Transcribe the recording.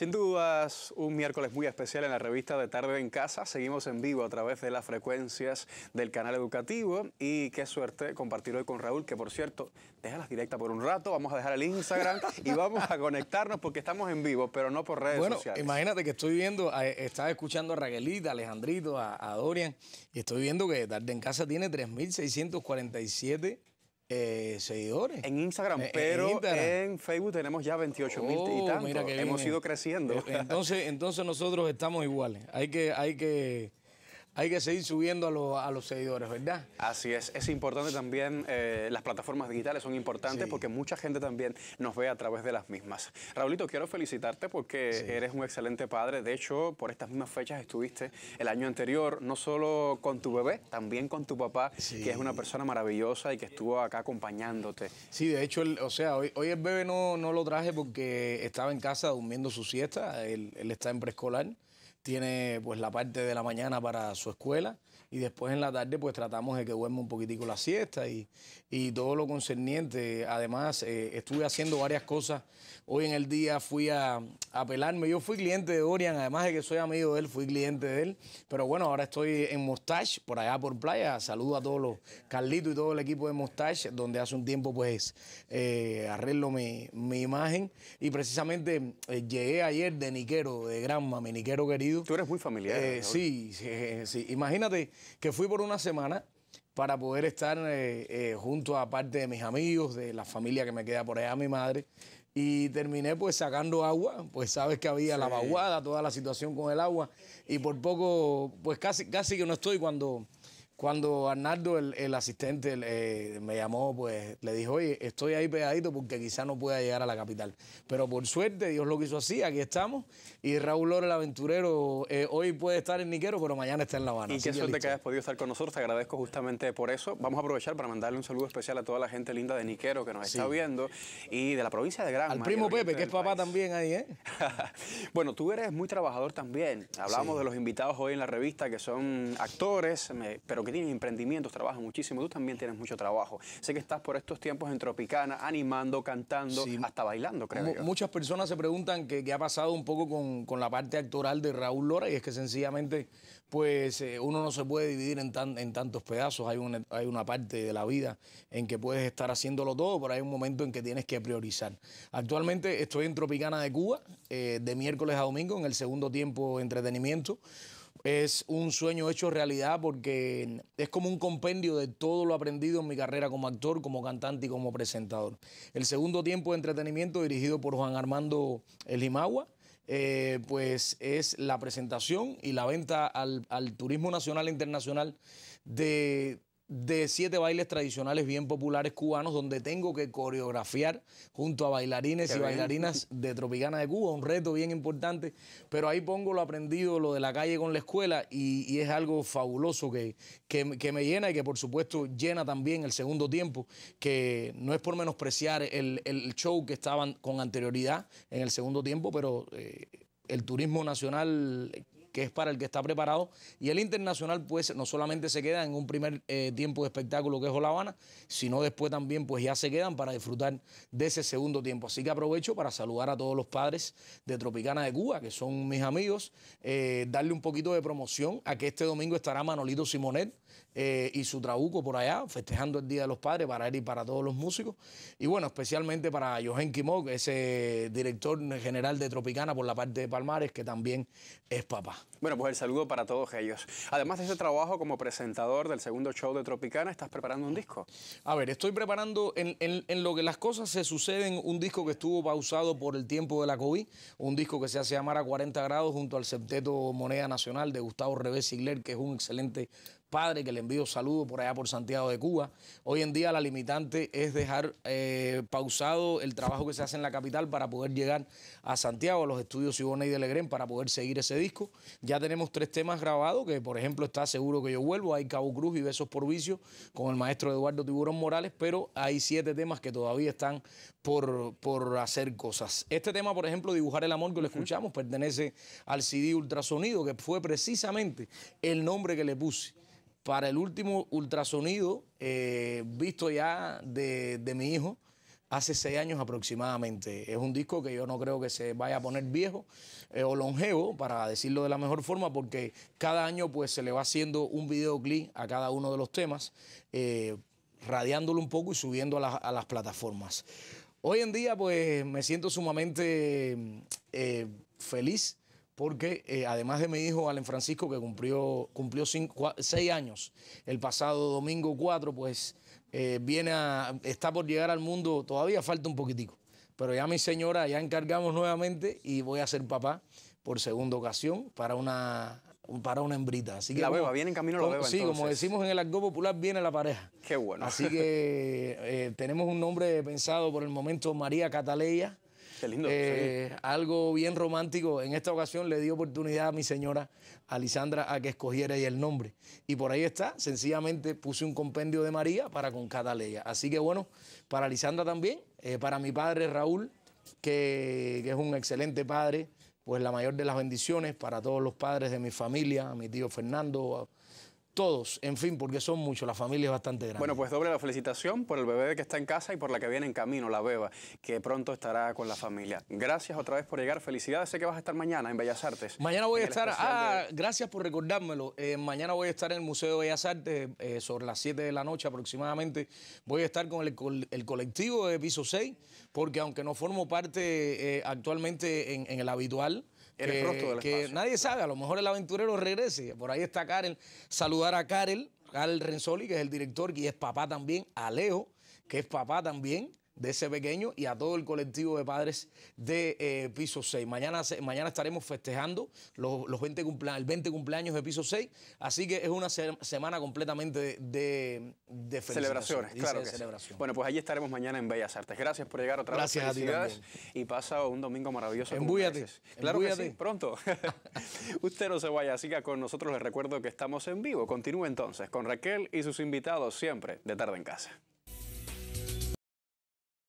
Sin dudas, un miércoles muy especial en la revista de Tarde en Casa. Seguimos en vivo a través de las frecuencias del canal educativo y qué suerte compartir hoy con Raúl, que por cierto, déjalas directa por un rato, vamos a dejar el Instagram y vamos a conectarnos porque estamos en vivo, pero no por redes sociales. Bueno, imagínate que estoy viendo, estaba escuchando a Raquelita, a Alejandrito, a Dorian y estoy viendo que Tarde en Casa tiene 3.647 eh, seguidores. En Instagram, eh, pero en, Facebook tenemos ya 28 mil y oh, tanto. Hemos ido creciendo. Eh, entonces, entonces nosotros estamos iguales. Hay que, hay que hay que seguir subiendo a, los seguidores, ¿verdad? Así es, es importante también, eh, las plataformas digitales son importantes porque mucha gente también nos ve a través de las mismas. Raulito, quiero felicitarte porque eres un excelente padre, de hecho, por estas mismas fechas estuviste el año anterior, no solo con tu bebé, también con tu papá, que es una persona maravillosa y que estuvo acá acompañándote. Sí, de hecho, o sea, hoy, hoy el bebé no, no lo traje porque estaba en casa durmiendo su siesta, él, él está en preescolar tiene pues la parte de la mañana para su escuela y después en la tarde pues tratamos de que duerma un poquitico la siesta y, todo lo concerniente. Además eh, estuve haciendo varias cosas. Hoy en el día fui a, a, pelarme. Yo fui cliente de Orian, además de que soy amigo de él, fui cliente de él. Pero bueno, ahora estoy en Mostache, por allá por playa. Saludo a todos los Carlitos y todo el equipo de Mostache, donde hace un tiempo pues eh, arreglo mi, imagen. Y precisamente eh, llegué ayer de Niquero, de Granma, mi Niquero querido Tú eres muy familiar. Eh, sí, eh, sí, Imagínate que fui por una semana para poder estar eh, junto a parte de mis amigos, de la familia que me queda por allá, mi madre. Y terminé pues sacando agua, pues sabes que había la vaguada, toda la situación con el agua. Y por poco, pues casi, casi que no estoy cuando cuando Arnaldo, el, asistente, eh, me llamó, pues le dijo, oye, estoy ahí pegadito porque quizás no pueda llegar a la capital. Pero por suerte, Dios lo quiso así, aquí estamos. Y Raúl Lore, el aventurero, eh, hoy puede estar en Niquero, pero mañana está en La Habana. Y qué suerte que hayas podido estar con nosotros, te agradezco justamente por eso. Vamos a aprovechar para mandarle un saludo especial a toda la gente linda de Niquero que nos está viendo y de la provincia de Gran Al primo Pepe, que es papá también ahí, ¿eh? bueno, tú eres muy trabajador también. Hablamos de los invitados hoy en la revista que son actores, pero que Tienes emprendimientos trabajan muchísimo. Tú también tienes mucho trabajo. Sé que estás por estos tiempos en Tropicana, animando, cantando, hasta bailando, creo Muchas personas se preguntan qué ha pasado un poco con, con, la parte actoral de Raúl Lora y es que sencillamente pues eh, uno no se puede dividir en, en tantos pedazos. Hay una, hay una parte de la vida en que puedes estar haciéndolo todo, pero hay un momento en que tienes que priorizar. Actualmente estoy en Tropicana de Cuba, eh, de miércoles a domingo, en el segundo tiempo entretenimiento es un sueño hecho realidad porque es como un compendio de todo lo aprendido en mi carrera como actor, como cantante y como presentador. El segundo tiempo de entretenimiento dirigido por Juan Armando Elimagua. Eh, pues es la presentación y la venta al turismo nacional e internacional de de siete bailes tradicionales bien populares cubanos donde tengo que coreografiar junto a bailarines y bailarinas de Tropicana de Cuba, un reto bien importante, pero ahí pongo lo aprendido, lo de la calle con la escuela y, es algo fabuloso que, me llena y que por supuesto llena también el segundo tiempo, que no es por menospreciar el, el show que estaban con anterioridad en el segundo tiempo, pero... Eh, el turismo nacional que es para el que está preparado. Y el Internacional, pues, no solamente se queda en un primer eh, tiempo de espectáculo que es La Habana, sino después también, pues, ya se quedan para disfrutar de ese segundo tiempo. Así que aprovecho para saludar a todos los padres de Tropicana de Cuba, que son mis amigos, eh, darle un poquito de promoción a que este domingo estará Manolito Simonet eh, y su trabuco por allá, festejando el Día de los Padres para él y para todos los músicos. Y bueno, especialmente para Johen Kimok, ese director general de Tropicana por la parte de Palmares, que también es papá. Bueno, pues el saludo para todos ellos. Además de ese trabajo como presentador del segundo show de Tropicana, ¿estás preparando un disco? A ver, estoy preparando en, lo que las cosas se suceden, un disco que estuvo pausado por el tiempo de la COVID, un disco que se hace llamar a 40 grados junto al septeto Moneda Nacional de Gustavo Revés Sigler, que es un excelente padre que le envío saludos por allá por Santiago de Cuba. Hoy en día la limitante es dejar eh, pausado el trabajo que se hace en la capital para poder llegar a Santiago, a los estudios y de Legrén, para poder seguir ese disco. Ya tenemos tres temas grabados, que por ejemplo está Seguro que yo vuelvo, hay Cabo Cruz y Besos por Vicio con el maestro Eduardo Tiburón Morales, pero hay siete temas que todavía están por, por hacer cosas. Este tema, por ejemplo, Dibujar el Amor, que lo escuchamos, pertenece al CD Ultrasonido, que fue precisamente el nombre que le puse para el último ultrasonido eh, visto ya de, mi hijo hace seis años aproximadamente. Es un disco que yo no creo que se vaya a poner viejo eh, o longevo, para decirlo de la mejor forma, porque cada año pues se le va haciendo un videoclip a cada uno de los temas, eh, radiándolo un poco y subiendo a, las plataformas. Hoy en día pues me siento sumamente feliz porque eh, además de mi hijo Alan Francisco, que cumplió, cumplió seis años el pasado domingo 4, pues eh, viene está por llegar al mundo, todavía falta un poquitico, pero ya mi señora, ya encargamos nuevamente y voy a ser papá por segunda ocasión para una para una hembrita. Así que, la beba, viene en camino la beba. Sí, como decimos en el argot popular, viene la pareja. Qué bueno. Así que eh, tenemos un nombre pensado por el momento, María Cataleya, Qué eh, lindo. Algo bien romántico. En esta ocasión le di oportunidad a mi señora Alisandra a que escogiera ella el nombre. Y por ahí está, sencillamente puse un compendio de María para con leya, Así que bueno, para Lisandra también, eh, para mi padre Raúl, que, es un excelente padre, pues la mayor de las bendiciones para todos los padres de mi familia, a mi tío Fernando, todos, en fin, porque son muchos, la familia es bastante grande. Bueno, pues doble la felicitación por el bebé que está en casa y por la que viene en camino, la beba, que pronto estará con la familia. Gracias otra vez por llegar, felicidades, sé que vas a estar mañana en Bellas Artes. Mañana voy a estar, ah, gracias por recordármelo, eh, mañana voy a estar en el Museo de Bellas Artes eh, sobre las 7 de la noche aproximadamente, voy a estar con el, colectivo de Piso 6, porque aunque no formo parte eh, actualmente en, el habitual, que nadie sabe, a lo mejor el aventurero regrese, por ahí está Karen, saludar a Karel, Karel Renzoli, que es el director y es papá también, a Leo, que es papá también, de ese pequeño y a todo el colectivo de padres de eh, Piso 6. Mañana, mañana estaremos festejando los, 20 el 20 cumpleaños de Piso 6, así que es una semana completamente de, celebraciones. Claro Bueno, pues allí estaremos mañana en Bellas Artes. Gracias por llegar otra vez. Gracias y pasa un domingo maravilloso. en Claro pronto. Usted no se vaya, siga con nosotros. Les recuerdo que estamos en vivo. Continúe entonces con Raquel y sus invitados siempre de tarde en casa.